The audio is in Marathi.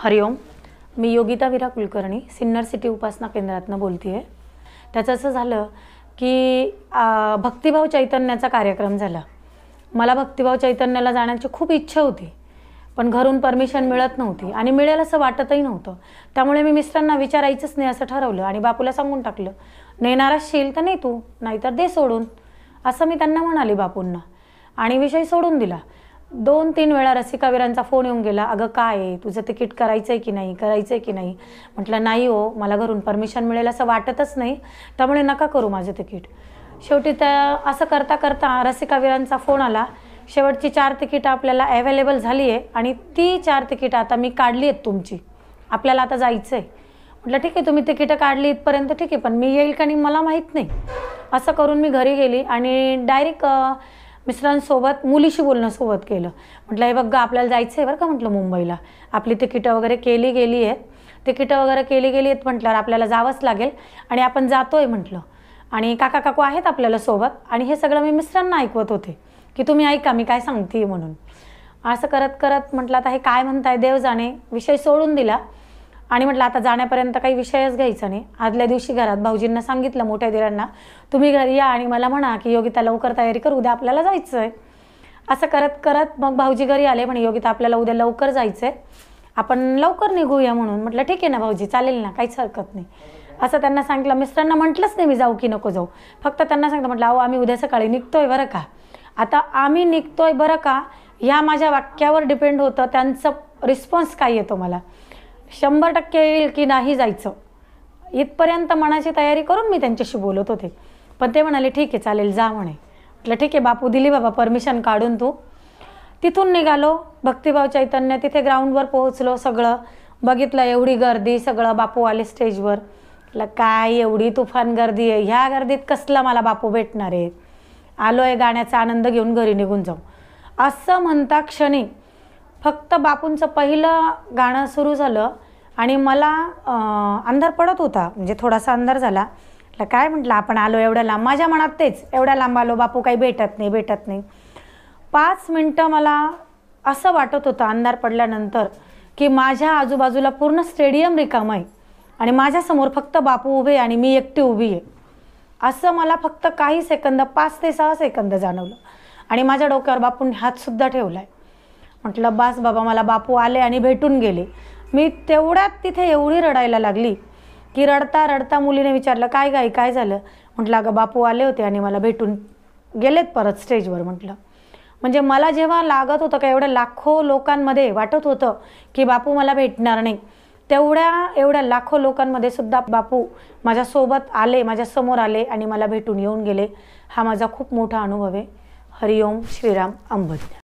हरिओम मी योगिता विरा कुलकर्णी सिन्नर सिटी उपासना केंद्रातनं बोलते आहे त्याचं असं झालं की भक्तिभाव चैतन्याचा कार्यक्रम झाला मला भक्तिभाव चैतन्याला जाण्याची खूप इच्छा होती पण घरून परमिशन मिळत नव्हती आणि मिळेल असं वाटतही नव्हतं त्यामुळे मी मिस्टरांना विचारायचंच नाही असं ठरवलं आणि बापूला सांगून टाकलं नेणार असशील तर नाही तू नाहीतर दे सोडून असं मी त्यांना म्हणाले बापूंना आणि विषय सोडून दिला दोन तीन वेळा रसिकावीरांचा फोन येऊन गेला अगं काय आहे तुझं तिकीट करायचं आहे की नाही करायचं आहे की नाही म्हटलं नाही हो मला घरून परमिशन मिळेल असं वाटतच नाही त्यामुळे नका करू माझं तिकीट शेवटी त्या असं करता करता रसिकावीरांचा फोन आला शेवटची चार तिकीटं आपल्याला अवेलेबल झाली आहे आणि ती चार तिकीटं आता मी काढली आहेत तुमची आपल्याला आता जायचं आहे म्हटलं ठीक आहे तुम्ही तिकीटं काढली इथपर्यंत ठीक आहे पण मी येईल का नाही मला माहीत नाही असं करून मी घरी गेली आणि डायरेक्ट मिस्टरांसोबत मुलीशी बोलणं सोबत केलं म्हटलं हे बघ आपल्याला जायचं आहे बरं का म्हटलं मुंबईला आपली तिकीटं वगैरे केली गेली आहेत तिकीटं वगैरे केली गेली आहेत म्हटल्यावर आपल्याला जावंच लागेल आणि आपण जातो आहे म्हटलं आणि काका काकू आहेत आपल्याला सोबत आणि हे सगळं मी मिस्टरांना ऐकवत होते की तुम्ही ऐका मी काय सांगते म्हणून असं करत करत म्हटलं आता हे काय म्हणताय देव जाणे विषय सोडून दिला आणि म्हटलं आता जाण्यापर्यंत काही विषयच घ्यायचा नाही आदल्या दिवशी घरात भाऊजींना सांगितलं मोठ्या दिरांना तुम्ही घरी या आणि मला म्हणा की योगिता लवकर तयारी कर उद्या आपल्याला जायचं आहे असं करत करत मग भाऊजी घरी आले म्हणे योगिता आपल्याला उद्या लवकर जायचं आहे आपण लवकर निघूया म्हणून म्हटलं ठीक आहे ना भाऊजी चालेल ना काहीच हरकत नाही असं त्यांना सांगितलं मिस्टरांना म्हटलंच नाही मी जाऊ की नको जाऊ फक्त त्यांना सांगितलं म्हटलं अहो आम्ही उद्या सकाळी निघतोय बरं का आता आम्ही निघतोय बरं का ह्या माझ्या वाक्यावर डिपेंड होतं त्यांचं रिस्पॉन्स काय येतो मला शंभर टक्के येईल की नाही जायचं इथपर्यंत मनाची तयारी करून मी त्यांच्याशी बोलत होते पण ते म्हणाले ठीक आहे चालेल जा म्हणे म्हटलं ठीक आहे बापू दिली बाबा परमिशन काढून तू तिथून निघालो भक्तिभाव चैतन्य तिथे ग्राउंडवर पोहोचलो सगळं बघितलं एवढी गर्दी सगळं बापू आले स्टेजवर म्हटलं काय एवढी तुफान गर्दी आहे ह्या गर्दीत कसलं मला बापू भेटणार आहे आलो आहे गाण्याचा आनंद घेऊन घरी निघून जाऊ असं म्हणता क्षणी फक्त बापूंचं पहिलं गाणं सुरू झालं आणि मला अंधार पडत होता म्हणजे थोडासा अंधार झाला काय म्हटलं आपण आलो एवढ्या लांब माझ्या मनात तेच एवढ्या लांब आलो बापू काही भेटत नाही भेटत नाही पाच मिनटं मला असं वाटत होतं अंधार पडल्यानंतर की माझ्या आजूबाजूला पूर्ण स्टेडियम रिकाम आहे आणि माझ्यासमोर फक्त बापू उभे आणि मी एकटी उभी आहे असं मला फक्त काही सेकंद पाच ते सहा सेकंद जाणवलं आणि माझ्या डोक्यावर बापूंनी हातसुद्धा ठेवला आहे म्हटलं बास बाबा मला बापू आले आणि भेटून गेले मी तेवढ्यात तिथे एवढी रडायला लागली की रडता रडता मुलीने विचारलं काय गाई काय झालं म्हटलं अगं बापू आले होते आणि मला भेटून गेलेत परत स्टेजवर म्हटलं म्हणजे मला जेव्हा लागत होतं का एवढ्या लाखो लोकांमध्ये वाटत होतं की बापू मला भेटणार नाही तेवढ्या एवढ्या लाखो लोकांमध्ये सुद्धा बापू माझ्यासोबत आले माझ्यासमोर आले आणि मला भेटून येऊन गेले हा माझा खूप मोठा अनुभव आहे हरिओम श्रीराम अंबज्ञ